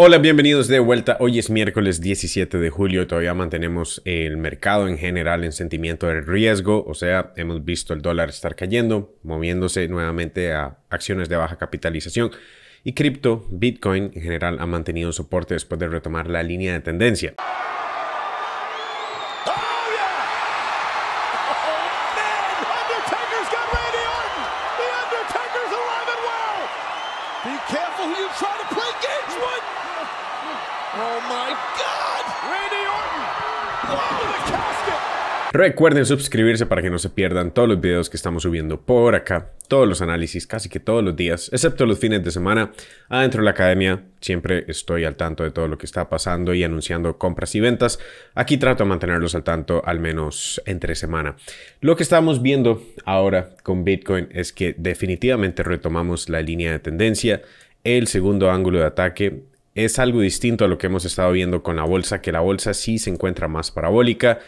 Hola, bienvenidos de vuelta. Hoy es miércoles 17 de julio. Todavía mantenemos el mercado en general en sentimiento de riesgo. O sea, hemos visto el dólar estar cayendo, moviéndose nuevamente a acciones de baja capitalización. Y cripto, Bitcoin en general, ha mantenido soporte después de retomar la línea de tendencia. Recuerden suscribirse para que no se pierdan todos los videos que estamos subiendo por acá, todos los análisis casi que todos los días, excepto los fines de semana. Adentro de la academia siempre estoy al tanto de todo lo que está pasando y anunciando compras y ventas. Aquí trato de mantenerlos al tanto al menos entre semana. Lo que estamos viendo ahora con Bitcoin es que definitivamente retomamos la línea de tendencia el segundo ángulo de ataque es algo distinto a lo que hemos estado viendo con la bolsa, que la bolsa sí se encuentra más parabólica.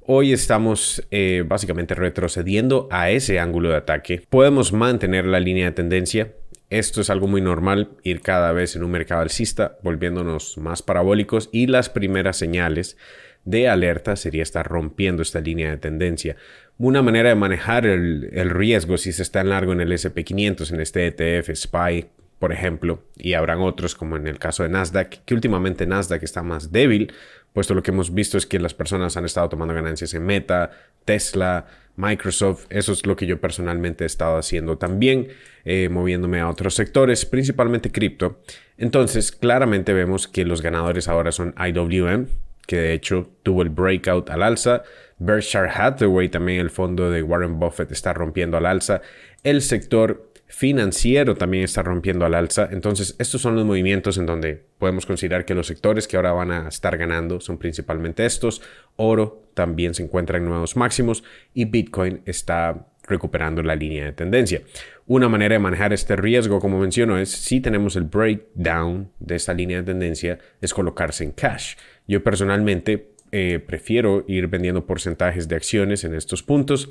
Hoy estamos eh, básicamente retrocediendo a ese ángulo de ataque. Podemos mantener la línea de tendencia. Esto es algo muy normal, ir cada vez en un mercado alcista, volviéndonos más parabólicos y las primeras señales de alerta sería estar rompiendo esta línea de tendencia. Una manera de manejar el, el riesgo si se está en largo en el SP500, en este ETF, SPY, por ejemplo, y habrán otros como en el caso de Nasdaq, que últimamente Nasdaq está más débil, puesto lo que hemos visto es que las personas han estado tomando ganancias en Meta, Tesla, Microsoft, eso es lo que yo personalmente he estado haciendo también, eh, moviéndome a otros sectores, principalmente cripto. Entonces, claramente vemos que los ganadores ahora son IWM, que de hecho tuvo el breakout al alza. Berkshire Hathaway, también el fondo de Warren Buffett, está rompiendo al alza. El sector financiero también está rompiendo al alza. Entonces, estos son los movimientos en donde podemos considerar que los sectores que ahora van a estar ganando son principalmente estos. Oro también se encuentra en nuevos máximos y Bitcoin está recuperando la línea de tendencia. Una manera de manejar este riesgo, como mencionó, es si tenemos el breakdown de esta línea de tendencia, es colocarse en cash. Yo personalmente eh, prefiero ir vendiendo porcentajes de acciones en estos puntos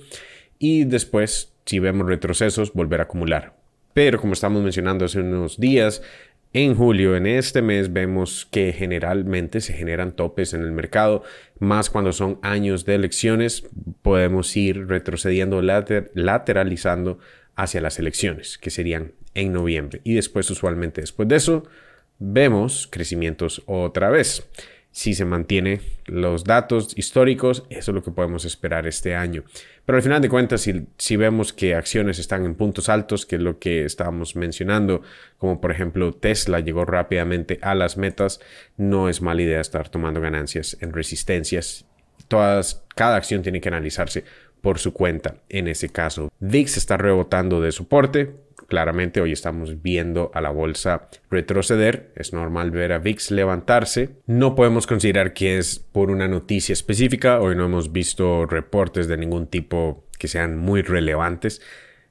y después, si vemos retrocesos, volver a acumular. Pero como estamos mencionando hace unos días, en julio, en este mes, vemos que generalmente se generan topes en el mercado, más cuando son años de elecciones, podemos ir retrocediendo, lateralizando hacia las elecciones, que serían en noviembre. Y después, usualmente después de eso, vemos crecimientos otra vez si se mantiene los datos históricos, eso es lo que podemos esperar este año. Pero al final de cuentas, si, vemos que acciones están en puntos altos, que es lo que estábamos mencionando, como por ejemplo Tesla llegó rápidamente a las metas, no es mala idea estar tomando ganancias en resistencias. Todas, cada acción tiene que analizarse por su cuenta en ese caso. VIX está rebotando de soporte, Claramente hoy estamos viendo a la bolsa retroceder, es normal ver a VIX levantarse. No podemos considerar que es por una noticia específica, hoy no hemos visto reportes de ningún tipo que sean muy relevantes.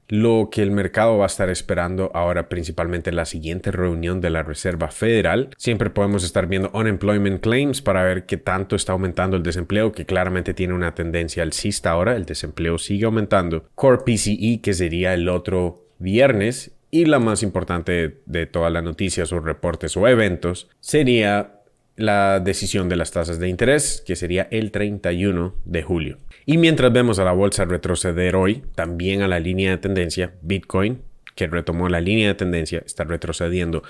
Lo que el mercado va a estar esperando ahora, principalmente la siguiente reunión de la Reserva Federal, siempre podemos estar viendo unemployment claims para ver qué tanto está aumentando el desempleo, que claramente tiene una tendencia alcista ahora, el desempleo sigue aumentando. Core PCE, que sería el otro viernes y la más importante de todas las noticias o reportes o eventos sería la decisión de las tasas de interés, que sería el 31 de julio. Y mientras vemos a la bolsa retroceder hoy, también a la línea de tendencia, Bitcoin, que retomó la línea de tendencia, está retrocediendo.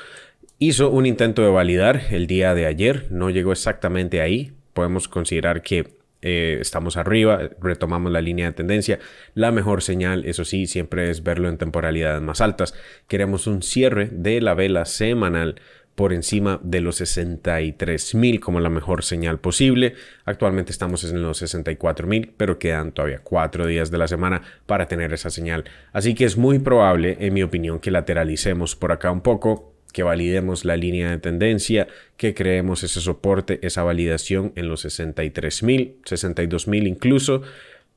Hizo un intento de validar el día de ayer, no llegó exactamente ahí. Podemos considerar que eh, estamos arriba, retomamos la línea de tendencia. La mejor señal, eso sí, siempre es verlo en temporalidades más altas. Queremos un cierre de la vela semanal por encima de los 63.000 como la mejor señal posible. Actualmente estamos en los 64.000, pero quedan todavía cuatro días de la semana para tener esa señal. Así que es muy probable, en mi opinión, que lateralicemos por acá un poco que validemos la línea de tendencia, que creemos ese soporte, esa validación en los 63.000, 62.000 incluso,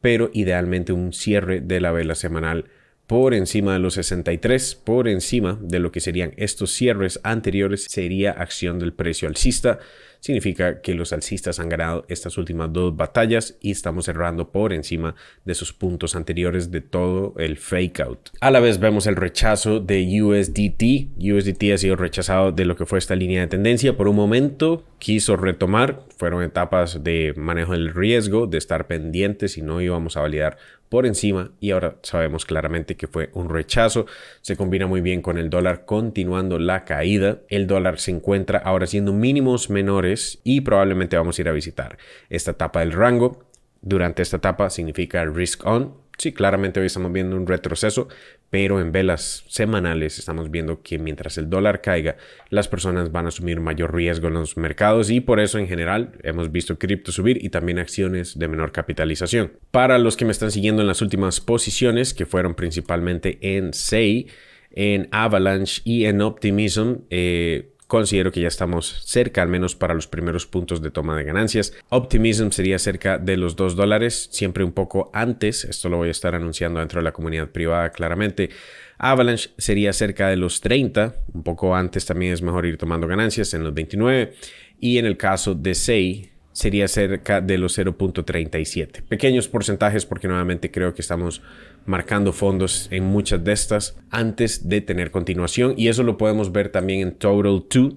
pero idealmente un cierre de la vela semanal por encima de los 63, por encima de lo que serían estos cierres anteriores, sería acción del precio alcista significa que los alcistas han ganado estas últimas dos batallas y estamos cerrando por encima de sus puntos anteriores de todo el fake out. A la vez vemos el rechazo de USDT. USDT ha sido rechazado de lo que fue esta línea de tendencia. Por un momento quiso retomar, fueron etapas de manejo del riesgo, de estar pendientes y no íbamos a validar por encima y ahora sabemos claramente que fue un rechazo. Se combina muy bien con el dólar continuando la caída. El dólar se encuentra ahora siendo mínimos menores y probablemente vamos a ir a visitar esta etapa del rango. Durante esta etapa significa risk on. Sí, claramente hoy estamos viendo un retroceso, pero en velas semanales estamos viendo que mientras el dólar caiga, las personas van a asumir mayor riesgo en los mercados y por eso en general hemos visto cripto subir y también acciones de menor capitalización. Para los que me están siguiendo en las últimas posiciones, que fueron principalmente en SEI, en Avalanche y en Optimism, eh, considero que ya estamos cerca, al menos para los primeros puntos de toma de ganancias. Optimism sería cerca de los 2 dólares, siempre un poco antes, esto lo voy a estar anunciando dentro de la comunidad privada claramente. Avalanche sería cerca de los 30, un poco antes también es mejor ir tomando ganancias en los 29 y en el caso de SEI sería cerca de los 0.37. Pequeños porcentajes porque nuevamente creo que estamos marcando fondos en muchas de estas antes de tener continuación y eso lo podemos ver también en Total 2.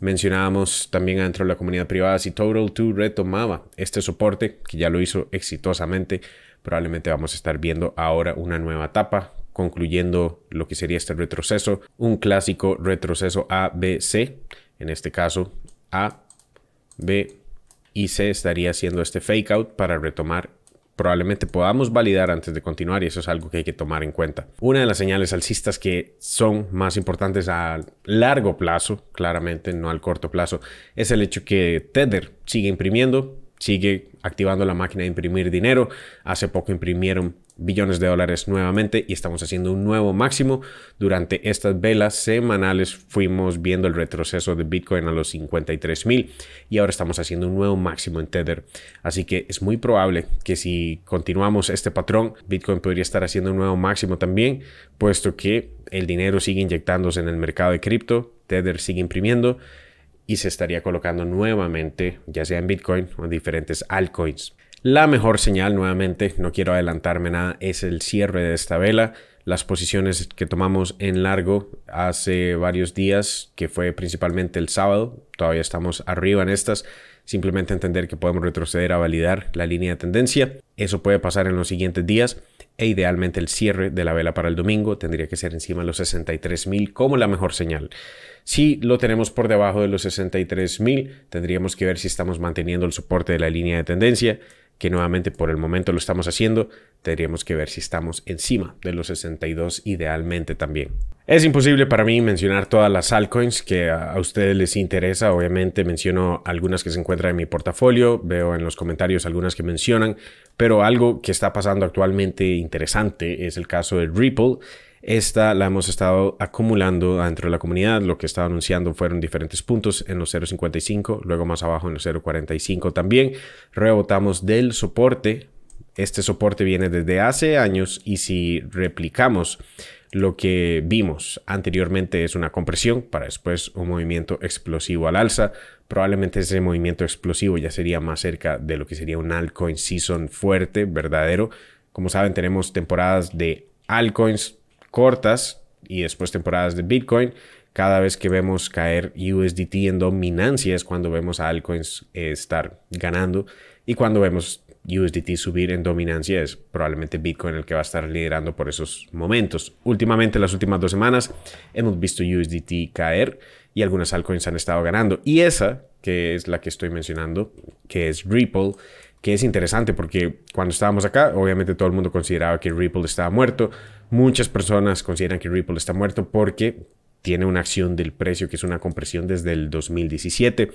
Mencionábamos también dentro de la comunidad privada si Total 2 retomaba este soporte que ya lo hizo exitosamente. Probablemente vamos a estar viendo ahora una nueva etapa concluyendo lo que sería este retroceso, un clásico retroceso ABC, en este caso A, B, y se estaría haciendo este fake out para retomar probablemente podamos validar antes de continuar y eso es algo que hay que tomar en cuenta. Una de las señales alcistas que son más importantes a largo plazo, claramente no al corto plazo, es el hecho que Tether sigue imprimiendo, sigue activando la máquina de imprimir dinero. Hace poco imprimieron billones de dólares nuevamente y estamos haciendo un nuevo máximo. Durante estas velas semanales fuimos viendo el retroceso de Bitcoin a los 53 mil y ahora estamos haciendo un nuevo máximo en Tether. Así que es muy probable que si continuamos este patrón, Bitcoin podría estar haciendo un nuevo máximo también, puesto que el dinero sigue inyectándose en el mercado de cripto, Tether sigue imprimiendo y se estaría colocando nuevamente, ya sea en Bitcoin o en diferentes altcoins. La mejor señal, nuevamente, no quiero adelantarme nada, es el cierre de esta vela. Las posiciones que tomamos en largo hace varios días, que fue principalmente el sábado, todavía estamos arriba en estas. Simplemente entender que podemos retroceder a validar la línea de tendencia. Eso puede pasar en los siguientes días e idealmente el cierre de la vela para el domingo tendría que ser encima de los 63.000 como la mejor señal. Si lo tenemos por debajo de los 63.000, tendríamos que ver si estamos manteniendo el soporte de la línea de tendencia que nuevamente por el momento lo estamos haciendo, tendríamos que ver si estamos encima de los 62 idealmente también. Es imposible para mí mencionar todas las altcoins que a, ustedes les interesa. Obviamente menciono algunas que se encuentran en mi portafolio, veo en los comentarios algunas que mencionan, pero algo que está pasando actualmente interesante es el caso de Ripple esta la hemos estado acumulando dentro de la comunidad. Lo que estaba anunciando fueron diferentes puntos en los 0.55, luego más abajo en los 0.45 también. Rebotamos del soporte. Este soporte viene desde hace años y si replicamos lo que vimos anteriormente es una compresión para después un movimiento explosivo al alza. Probablemente ese movimiento explosivo ya sería más cerca de lo que sería un altcoin season fuerte, verdadero. Como saben, tenemos temporadas de altcoins cortas y después temporadas de Bitcoin, cada vez que vemos caer USDT en dominancia es cuando vemos a altcoins eh, estar ganando y cuando vemos USDT subir en dominancia es probablemente Bitcoin el que va a estar liderando por esos momentos. Últimamente, las últimas dos semanas, hemos visto USDT caer y algunas altcoins han estado ganando. Y esa, que es la que estoy mencionando, que es Ripple, que es interesante porque cuando estábamos acá, obviamente todo el mundo consideraba que Ripple estaba muerto. Muchas personas consideran que Ripple está muerto porque tiene una acción del precio que es una compresión desde el 2017.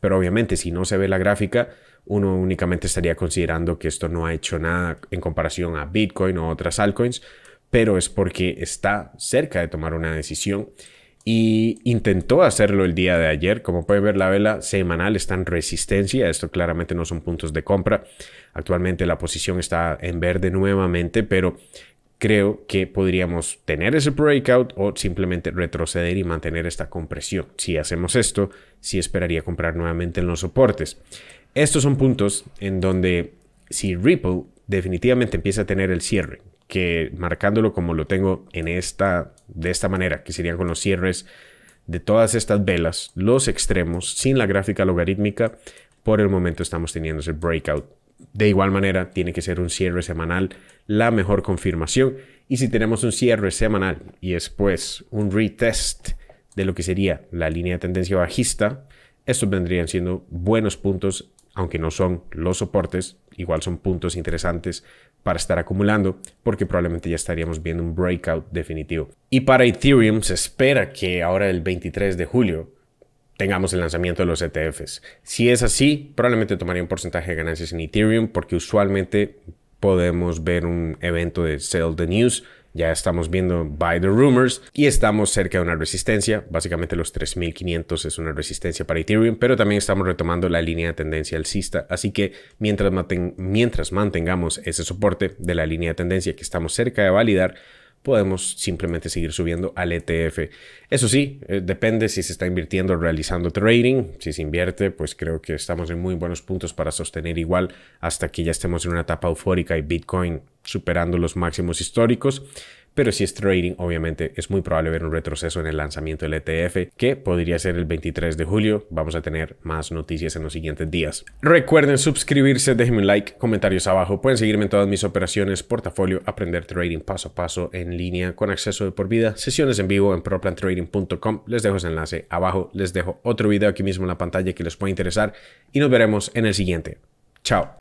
Pero obviamente si no se ve la gráfica, uno únicamente estaría considerando que esto no ha hecho nada en comparación a Bitcoin o otras altcoins, pero es porque está cerca de tomar una decisión y intentó hacerlo el día de ayer. Como puede ver, la vela semanal está en resistencia. Esto claramente no son puntos de compra. Actualmente la posición está en verde nuevamente, pero creo que podríamos tener ese breakout o simplemente retroceder y mantener esta compresión. Si hacemos esto, sí esperaría comprar nuevamente en los soportes. Estos son puntos en donde si Ripple definitivamente empieza a tener el cierre que marcándolo como lo tengo en esta, de esta manera, que sería con los cierres de todas estas velas, los extremos, sin la gráfica logarítmica, por el momento estamos teniendo ese breakout. De igual manera, tiene que ser un cierre semanal la mejor confirmación. Y si tenemos un cierre semanal y después un retest de lo que sería la línea de tendencia bajista, estos vendrían siendo buenos puntos, aunque no son los soportes, igual son puntos interesantes para estar acumulando porque probablemente ya estaríamos viendo un breakout definitivo. Y para Ethereum se espera que ahora el 23 de julio tengamos el lanzamiento de los ETFs. Si es así, probablemente tomaría un porcentaje de ganancias en Ethereum porque usualmente podemos ver un evento de sell the news ya estamos viendo by the rumors y estamos cerca de una resistencia. Básicamente los 3500 es una resistencia para Ethereum, pero también estamos retomando la línea de tendencia alcista. Así que mientras, mientras mantengamos ese soporte de la línea de tendencia que estamos cerca de validar, podemos simplemente seguir subiendo al ETF. Eso sí, eh, depende si se está invirtiendo o realizando trading. Si se invierte, pues creo que estamos en muy buenos puntos para sostener igual hasta que ya estemos en una etapa eufórica y Bitcoin superando los máximos históricos. Pero si es trading, obviamente es muy probable ver un retroceso en el lanzamiento del ETF, que podría ser el 23 de julio. Vamos a tener más noticias en los siguientes días. Recuerden suscribirse, déjenme un like, comentarios abajo. Pueden seguirme en todas mis operaciones, portafolio, aprender trading paso a paso en línea con acceso de por vida, sesiones en vivo en proplantrading.com. Les dejo ese enlace abajo. Les dejo otro video aquí mismo en la pantalla que les puede interesar y nos veremos en el siguiente. Chao.